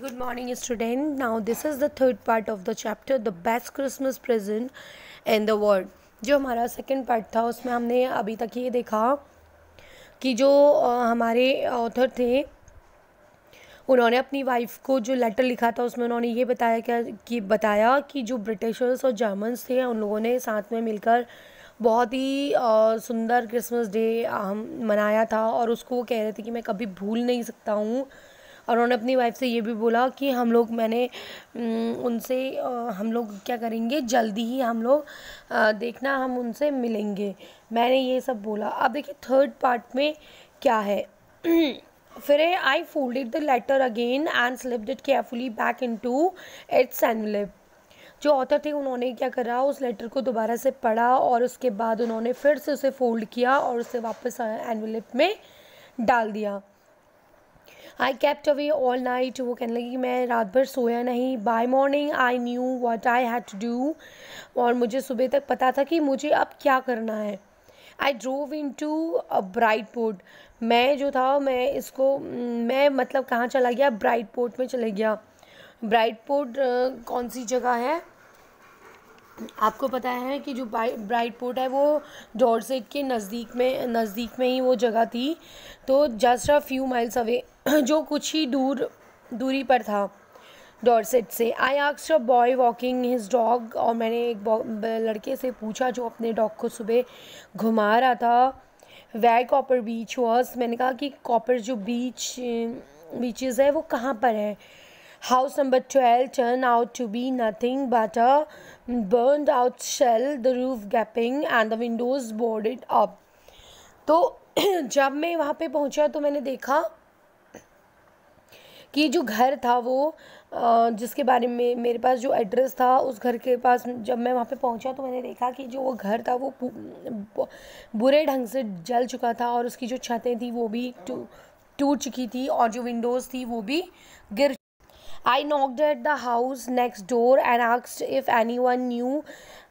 good morning student now this is the third part of the chapter the best christmas present in the world जो हमारा second part था उसमें हमने अभी तक ये देखा कि जो हमारे ऑथर थे उन्होंने अपनी वाइफ को जो लेटर लिखा था उसमें उन्होंने ये बताया क्या कि बताया कि जो ब्रिटिशर्स और जर्मन्स थे उन लोगों ने साथ में मिलकर बहुत ही सुंदर क्रिसमस डे हम मनाया था और उसको वो कह रहे थे कि मैं कभी भूल नहीं सकता हूँ और उन्होंने अपनी वाइफ से ये भी बोला कि हम लोग मैंने उनसे हम लोग क्या करेंगे जल्दी ही हम लोग देखना हम उनसे मिलेंगे मैंने ये सब बोला अब देखिए थर्ड पार्ट में क्या है फिर I it the letter again and slipped it carefully back into its envelope जो ऑथर थे उन्होंने क्या करा उस लेटर को दोबारा से पढ़ा और उसके बाद उन्होंने फिर से उसे फोल्ड किया और उसे वापस एनवलप में डाल दिया I kept awake all night वो कहने लगी कि मैं रात भर सोया नहीं by morning I knew what I had to do और मुझे सुबह तक पता था कि मुझे अब क्या करना है I drove into a Bridport मैं जो था मैं इसको मैं मतलब कहाँ चला गया ब्राइट पोर्ट में चले गया ब्राइट पोर्ट कौन सी जगह है आपको पता है कि जो ब्राइट पोर्ट है वो डॉर्सेट के नज़दीक में नज़दीक में ही वो जगह थी तो just a few miles away जो कुछ ही दूर दूरी पर था डॉर्सेट से आई आक्स a boy walking his dog और मैंने एक लड़के से पूछा जो अपने डॉग को सुबह घुमा रहा था वे कॉपर बीच वॉज मैंने कहा कि कॉपर जो बीच बीचेज़ है वो कहाँ पर है House number 12 turned out to be nothing but a burned out shell, the roof gaping and the windows boarded up. तो जब मैं वहाँ पे पहुँचा तो मैंने देखा कि जो घर था वो जिसके बारे में मेरे पास जो एड्रेस था उस घर के पास जब मैं वहाँ पे पहुँचा तो मैंने देखा कि जो वो घर था वो बुरे ढंग से जल चुका था और उसकी जो छतें थी वो भी टूट चुकी थी और जो विंडोज़ थी वो भी गिर I knocked at the house next door and asked if anyone knew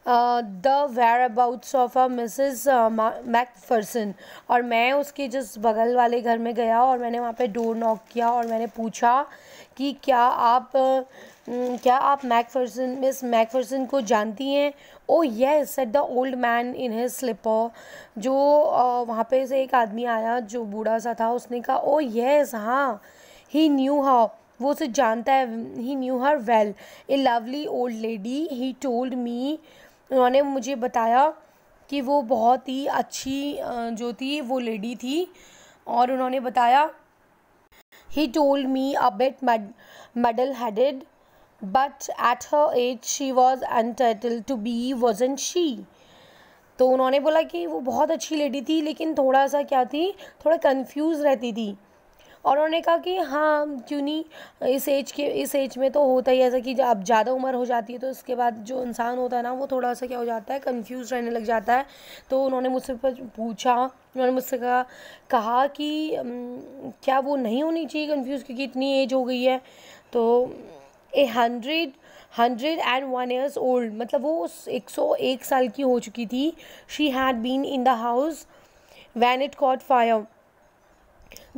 uh, the whereabouts of a Mrs. McPherson uh, और मैं उसके जिस बगल वाले घर में गया और मैंने वहाँ पर डोर नॉक किया और मैंने पूछा कि क्या आप क्या आप मैकफर्सन मिस मैकफर्सन को जानती हैं oh yes said the old man in his slipper जो uh, वहाँ पे से एक आदमी आया जो बूढ़ा सा था उसने कहा ओ oh, यस हाँ ही न्यू हाउ वो उसे जानता है he knew her well a lovely old lady he told me उन्होंने मुझे बताया कि वो बहुत ही अच्छी जो थी वो लेडी थी और उन्होंने बताया he told me a bit muddle headed but at her age she was entitled to be was an she उन्होंने बोला कि वो बहुत अच्छी लेडी थी लेकिन थोड़ा सा क्या थी थोड़ा कंफ्यूज रहती थी और उन्होंने कहा कि हाँ क्यों नहीं इस एज के इस एज में तो होता ही ऐसा कि अब ज़्यादा उम्र हो जाती है तो उसके बाद जो इंसान होता है ना वो थोड़ा सा क्या हो जाता है कन्फ्यूज़ रहने लग जाता है तो उन्होंने मुझसे पूछा उन्होंने मुझसे कहा कहा कि क्या वो नहीं होनी चाहिए कन्फ्यूज़ क्योंकि इतनी एज हो गई है तो a hundred hundred and one years old मतलब वो एक सौ एक साल की हो चुकी थी she had been in the house when it caught fire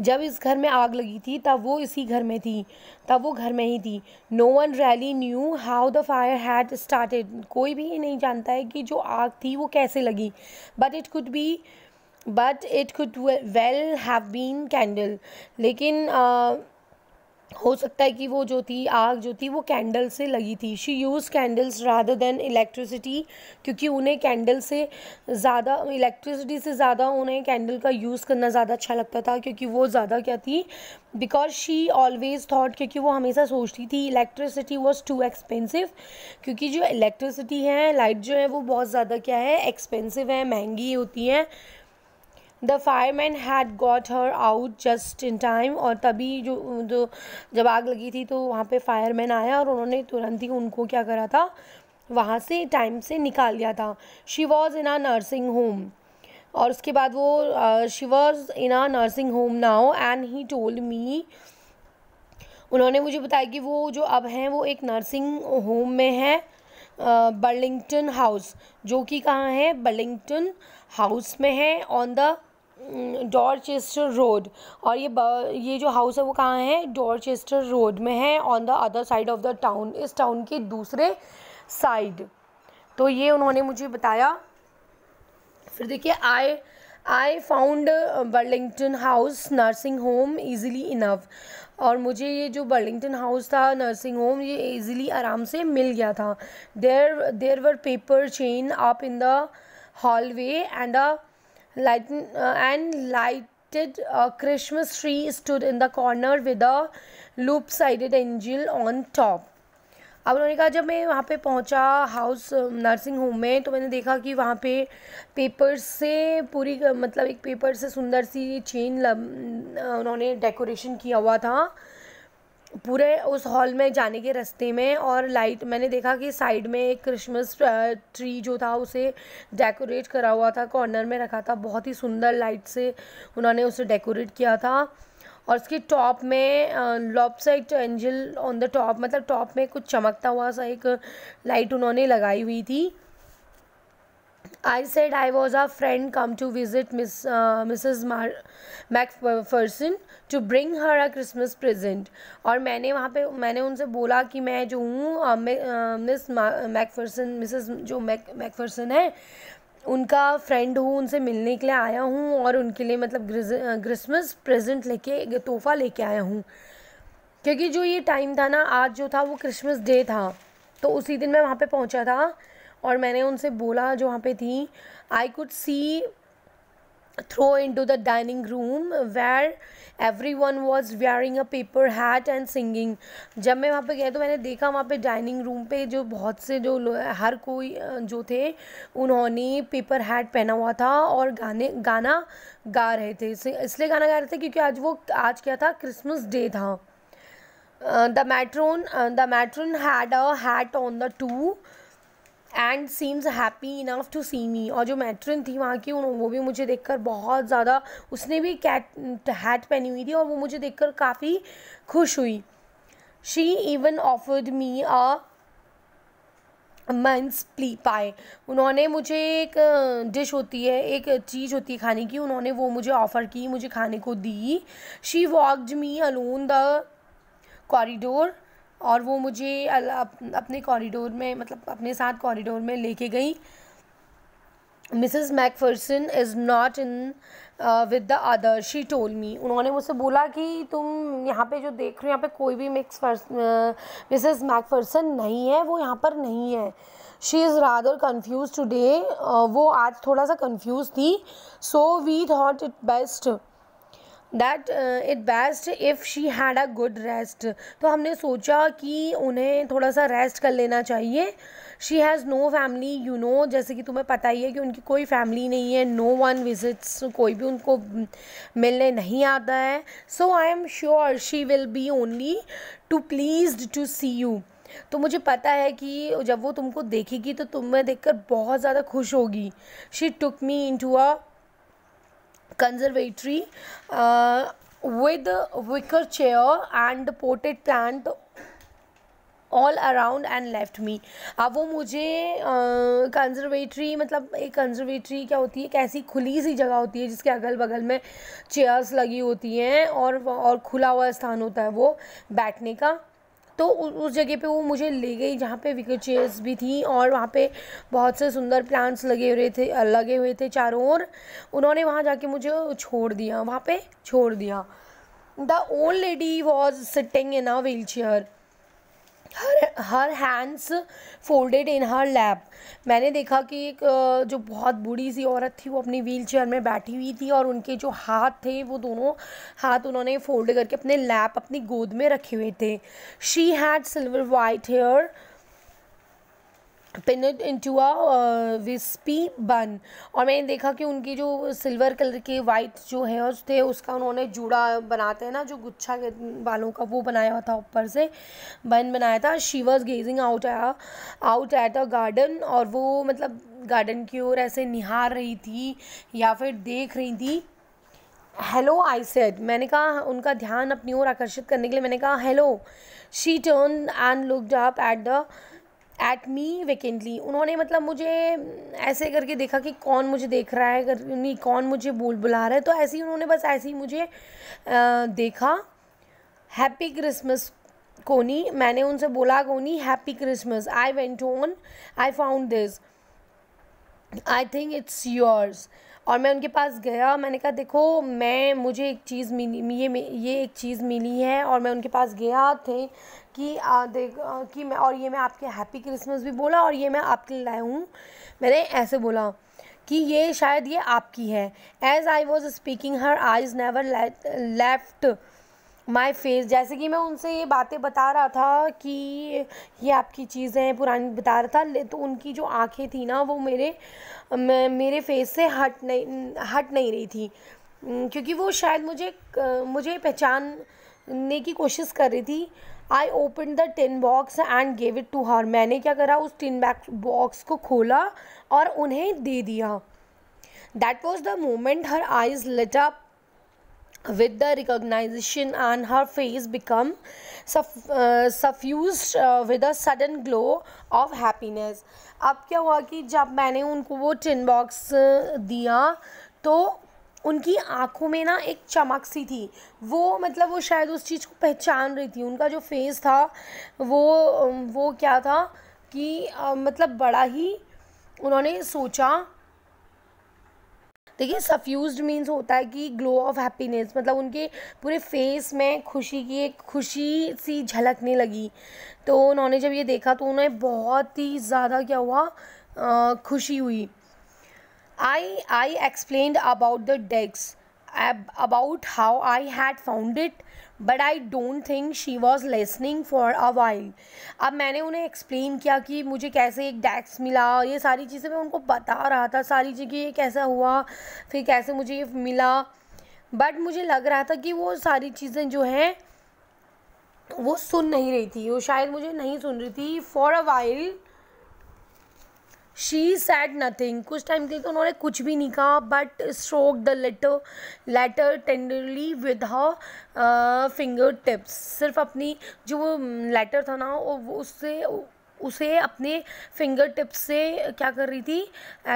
जब इस घर में आग लगी थी तब वो इसी घर में थी तब वो घर में ही थी no one really knew how the fire had started कोई भी ये नहीं जानता है कि जो आग थी वो कैसे लगी but it could be but it could well have been candle लेकिन uh, हो सकता है कि वो जो थी आग जो थी वो कैंडल से लगी थी she used candles rather than electricity क्योंकि उन्हें कैंडल से ज़्यादा इलेक्ट्रिसिटी से ज़्यादा उन्हें कैंडल का यूज़ करना ज़्यादा अच्छा लगता था क्योंकि वो ज़्यादा क्या थी बिकॉज शी ऑलवेज थाट क्योंकि वो हमेशा सोचती थी इलेक्ट्रिसिटी वॉज टू एक्सपेंसिव क्योंकि जो इलेक्ट्रिसिटी है लाइट जो है वो बहुत ज़्यादा क्या है एक्सपेंसिव है महंगी होती हैं the fireman had got her out just in time और तभी जो जो जब आग लगी थी तो वहाँ पे मैन आया और उन्होंने तुरंत ही उनको क्या करा था वहाँ से टाइम से निकाल लिया था she was in a nursing home और उसके बाद वो she was in a nursing home now and he told me उन्होंने मुझे बताया कि वो जो अब हैं वो एक नर्सिंग होम में है बर्लिंगटन हाउस जो कि कहाँ है बर्लिंगटन हाउस में है ऑन द डॉरचेस्टर रोड और ये ये जो हाउस है वो कहाँ है डॉरचेस्टर रोड में है on the other side of the town इस टाउन के दूसरे साइड तो ये उन्होंने मुझे बताया फिर देखिए I I found Burlington house nursing home easily enough और मुझे ये जो बर्लिंगटन हाउस था नर्सिंग होम ये ईजिली आराम से मिल गया था there there were paper chain up in the hallway and a light uh, and lighted uh, Christmas tree stood in the corner with a loop sided angel on top. अब उन्होंने कहा जब मैं वहाँ पे पहुँचा हाउस नर्सिंग होम में तो मैंने देखा कि वहाँ पे पेपर से पूरी मतलब एक पेपर से सुंदर सी चेन uh, उन्होंने डेकोरेशन किया हुआ था पूरे उस हॉल में जाने के रास्ते में और लाइट मैंने देखा कि साइड में एक क्रिसमस ट्री जो था उसे डेकोरेट करा हुआ था कॉर्नर में रखा था बहुत ही सुंदर लाइट से उन्होंने उसे डेकोरेट किया था और उसके टॉप में lopsided angel on the top मतलब टॉप में कुछ चमकता हुआ सा एक लाइट उन्होंने लगाई हुई थी I said I was a friend come to visit Miss uh, Mrs. Mar MacPherson to bring her a Christmas present. और मैंने वहाँ पे मैंने उनसे बोला कि मैं जो हूँ मिस मैकफर्सन मिसज जो मैक मैकफर्सन है उनका फ्रेंड हूँ उनसे मिलने के लिए आया हूँ और उनके लिए मतलब क्रिसमस प्रेजेंट लेके तोहफा लेके आया हूँ क्योंकि जो ये टाइम था ना आज जो था वो क्रिसमस डे था तो उसी दिन मैं वहाँ पे पहुँचा था और मैंने उनसे बोला जो वहाँ पे थी I could see through to the dining room where everyone was wearing a paper hat and singing जब मैं वहाँ पे गया तो मैंने देखा वहाँ पे डाइनिंग रूम पे जो बहुत से जो हर कोई जो थे उन्होंने पेपर हैट पहना हुआ था और गाने गाना गा रहे थे इसलिए गाना गा रहे थे क्योंकि आज वो आज क्या था क्रिसमस डे था the matron the matron had a hat on the too and seems happy enough to see me और जो मैट्रिन थी वहाँ की वो भी मुझे देखकर बहुत ज़्यादा उसने भी कैट हैट पहनी हुई थी और वो मुझे देखकर काफ़ी खुश हुई she even offered me a mince प्ली पाए उन्होंने मुझे एक डिश होती है एक चीज़ होती है खाने की उन्होंने वो मुझे ऑफ़र की मुझे खाने को दी she walked me along the corridor और वो मुझे अपने कॉरिडोर में मतलब अपने साथ कॉरिडोर में लेके गई Mrs McPherson is not in with the other she told me उन्होंने मुझसे बोला कि तुम यहाँ पे जो देख रहे हो यहाँ पे कोई भी मिक्स मिसेस मैकफर्सन नहीं है वो यहाँ पर नहीं है she is rather confused today वो आज थोड़ा सा कन्फ्यूज़ थी so we thought it best that it best if she had a good rest तो हमने सोचा कि उन्हें थोड़ा सा रेस्ट कर लेना चाहिए she has no family you know जैसे कि तुम्हें पता ही है कि उनकी कोई फैमिली नहीं है नो वन विजिट्स कोई भी उनको mm, मिलने नहीं आता है so I am sure she will be only too pleased to see you तो मुझे पता है कि जब वो तुमको देखेगी तो तुम्हें देखकर बहुत ज़्यादा खुश होगी she took me into a conservatory uh, with wicker chair and potted plant all around and left me अब वो मुझे कंजर्वेटरी uh, मतलब एक कंजर्वेटरी क्या होती है एक ऐसी खुली सी जगह होती है जिसके अगल बगल में चेयर्स लगी होती हैं और और खुला हुआ स्थान होता है वो बैठने का तो उस जगह पे वो मुझे ले गई जहाँ पे विकेट चेयर्स भी थी और वहाँ पे बहुत से सुंदर प्लांट्स लगे हुए थे लगे हुए थे चारों ओर उन्होंने वहाँ जाके मुझे छोड़ दिया वहाँ पे छोड़ दिया the old lady was sitting in a wheelchair her her hands folded in her lap मैंने देखा कि एक जो बहुत बूढ़ी सी औरत थी वो अपनी व्हील चेयर में बैठी हुई थी और उनके जो हाथ थे वो दोनों हाथ उन्होंने फोल्ड करके अपने लैप अपनी गोद में रखे हुए थे she had silver white hair pin it to a wispy bun और मैंने देखा कि उनकी जो सिल्वर कलर के वाइट जो है और थे उसका उन्होंने जूड़ा बनाते हैं ना जो गुच्छा के बालों का वो बनाया हुआ था ऊपर से बन बनाया था शी वॉज गेजिंग आउट आया आउट एट अ गार्डन और वो मतलब गार्डन की ओर ऐसे निहार रही थी या फिर देख रही थी हेलो आई सेड मैंने कहा उनका ध्यान अपनी ओर आकर्षित करने के लिए मैंने कहा hello she turned and looked up at the at me vacantly उन्होंने मतलब मुझे ऐसे करके देखा कि कौन मुझे देख रहा है कर नहीं कौन मुझे बोल बुला रहा है तो ऐसे ही उन्होंने बस ऐसे ही मुझे आ, देखा हैप्पी क्रिसमस कोनी मैंने उनसे बोला Connie happy Christmas I went on I found this I think it's yours और मैं उनके पास गया मैंने कहा देखो मैं मुझे एक चीज़ मिली ये ये एक चीज़ मिली है और मैं उनके पास गया थे कि देख कि मैं और ये मैं आपके हैप्पी क्रिसमस भी बोला और ये मैं आपके लिए लाया हूँ मैंने ऐसे बोला कि ये शायद ये आपकी है as I was speaking her eyes never left my face जैसे कि मैं उनसे ये बातें बता रहा था कि ये आपकी चीज़ें हैं पुरानी बता रहा था ले तो उनकी जो आंखें थी ना वो मेरे मेरे फेस से हट नहीं हट नहीं रही थी क्योंकि वो शायद मुझे मुझे पहचानने की कोशिश कर रही थी I opened the tin box and gave it to her मैंने क्या करा उस टिन बॉक्स को खोला और उन्हें दे दिया that was the moment her eyes lit up the the and her face become suffuse with uh, sudden glow of a अब क्या हुआ कि जब मैंने उनको वो टिन बॉक्स uh, दिया तो उनकी आंखों में ना एक चमक सी थी वो मतलब वो शायद उस चीज़ को पहचान रही थी उनका जो फेस था वो वो क्या था कि आ, मतलब बड़ा ही उन्होंने सोचा देखिए सफ्यूज मीन्स होता है कि ग्लो ऑफ हैप्पीनेस मतलब उनके पूरे फेस में खुशी की एक खुशी सी झलकने लगी तो उन्होंने जब ये देखा तो उन्हें बहुत ही ज़्यादा क्या हुआ आ, खुशी हुई I, I explained about the decks, ab about how I had found it, but I don't think she was listening for a while अब मैंने उन्हें एक्सप्लेन किया कि मुझे कैसे एक डैक्स मिला ये सारी चीज़ें मैं उनको बता रहा था सारी चीज़ें ये कैसा हुआ फिर कैसे मुझे ये मिला बट मुझे लग रहा था कि वो सारी चीज़ें जो हैं वो सुन नहीं रही थी वो शायद मुझे नहीं सुन रही थी for a wild she said nothing कुछ टाइम के लिए तो उन्होंने कुछ भी नहीं कहा but stroke the letter letter tenderly with her finger tips सिर्फ अपनी जो वो लेटर um, था ना उससे उसे अपने फिंगर टिप्स से क्या कर रही थी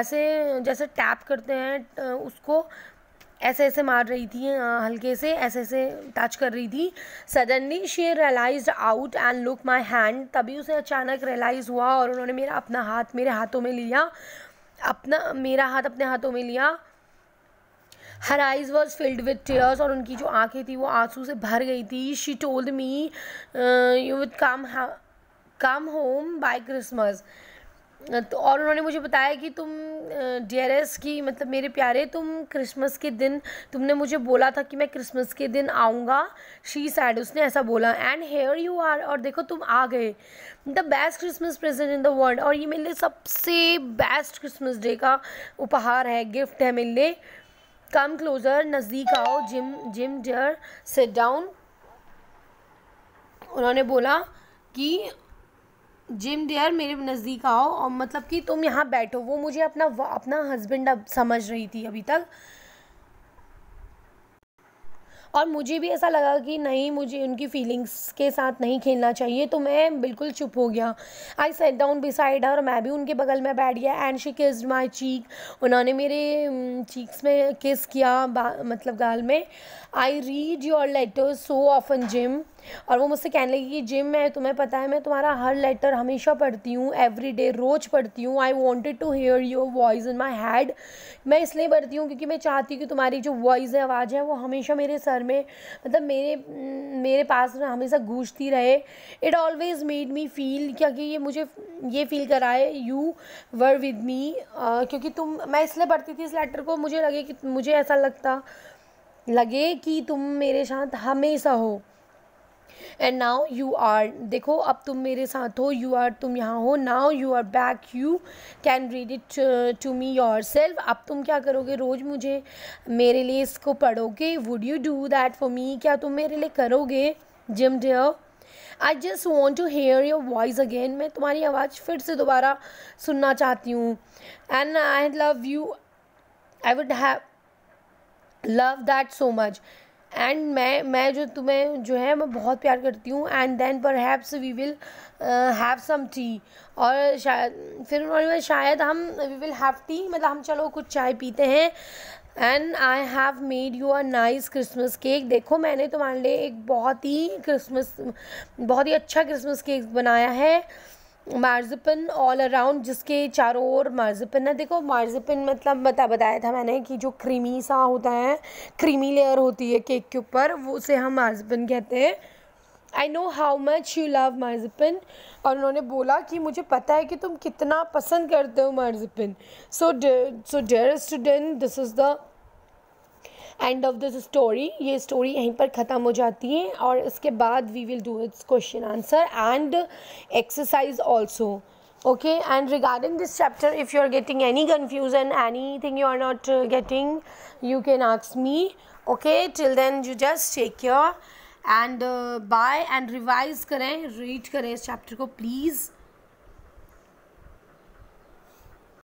ऐसे जैसे टैप करते हैं uh, उसको ऐसे ऐसे मार रही थी हल्के से ऐसे ऐसे टच कर रही थी suddenly she realise out and look my hand तभी उसे अचानक रियलाइज़ हुआ और उन्होंने मेरा अपना हाथ मेरे हाथों में लिया अपना मेरा हाथ अपने हाथों में लिया her eyes was filled with tears और उनकी जो आंखें थी वो आंसू से भर गई थी she told me you with come come home by Christmas तो और उन्होंने मुझे बताया कि तुम डियरेस्ट की मतलब मेरे प्यारे तुम क्रिसमस के दिन तुमने मुझे बोला था कि मैं क्रिसमस के दिन आऊँगा शी सैड उसने ऐसा बोला एंड हेयर यू आर और देखो तुम आ गए the best Christmas present in the world और ये मेरे लिए सबसे बेस्ट क्रिसमस डे का उपहार है गिफ्ट है मेरे लिए कम क्लोज़र नज़दीक आओ Jim Jim dear set down उन्होंने बोला कि जिम डियर मेरे नज़दीक आओ और मतलब कि तुम यहाँ बैठो वो मुझे अपना अपना हस्बैंड अब समझ रही थी अभी तक और मुझे भी ऐसा लगा कि नहीं मुझे उनकी फीलिंग्स के साथ नहीं खेलना चाहिए तो मैं बिल्कुल चुप हो गया आई सेट डाउन बिसाइड और मैं भी उनके बगल में बैठ गया and she kissed my cheek उन्होंने मेरे चीक्स में किस किया मतलब गाल में I read your letter so often Jim और वो मुझसे कहने लगी कि जिम मैं तुम्हें पता है मैं तुम्हारा हर लेटर हमेशा पढ़ती हूँ एवरी डे रोज़ पढ़ती हूँ I wanted to hear your voice in my head मैं इसलिए पढ़ती हूँ क्योंकि मैं चाहती हूँ कि तुम्हारी जो वॉइस है आवाज़ है वो हमेशा मेरे सर में मतलब मेरे मेरे पास हमेशा गूंजती रहे it always made me feel क्योंकि ये मुझे ये फील कराए यू वर विद मी क्योंकि तुम मैं इसलिए पढ़ती थी इस लेटर को मुझे लगे कि मुझे ऐसा लगता लगे कि तुम मेरे साथ हमेशा हो एंड नाउ यू आर देखो अब तुम मेरे साथ हो यू आर तुम यहाँ हो now you are back you can read it to me yourself अब तुम क्या करोगे रोज़ मुझे मेरे लिए इसको पढ़ोगे would you do that for me क्या तुम मेरे लिए करोगे Jim dear I just want to hear your voice again मैं तुम्हारी आवाज़ फिर से दोबारा सुनना चाहती हूँ and I love you I would have love that so much and मैं मैं जो तुम्हें जो है मैं बहुत प्यार करती हूँ and then perhaps we will have some tea और शायद फिर उन्होंने शायद हम वी विल हैव टी मतलब हम चलो कुछ चाय पीते हैं and I have made you a nice Christmas cake देखो मैंने तुम्हारे लिए एक बहुत ही क्रिसमस बहुत ही अच्छा क्रिसमस केक बनाया है मार्जपिन ऑल अराउंड जिसके चारों ओर मार्जपिन है देखो मार्जपिन मतलब बता बताया था मैंने कि जो क्रीमी सा होता है क्रीमी लेयर होती है केक के ऊपर वो उसे हम मार्जपिन कहते हैं I know how much you love marzipan और उन्होंने बोला कि मुझे पता है कि तुम कितना पसंद करते हो marzipan so so dear student this is the end of this story ये स्टोरी यहीं पर ख़त्म हो जाती है और इसके बाद we will do its question answer and exercise also okay and regarding this chapter if you are getting any confusion anything you are not getting you can आक्स me okay till then you just take your and bye and revise करें read करें इस chapter को please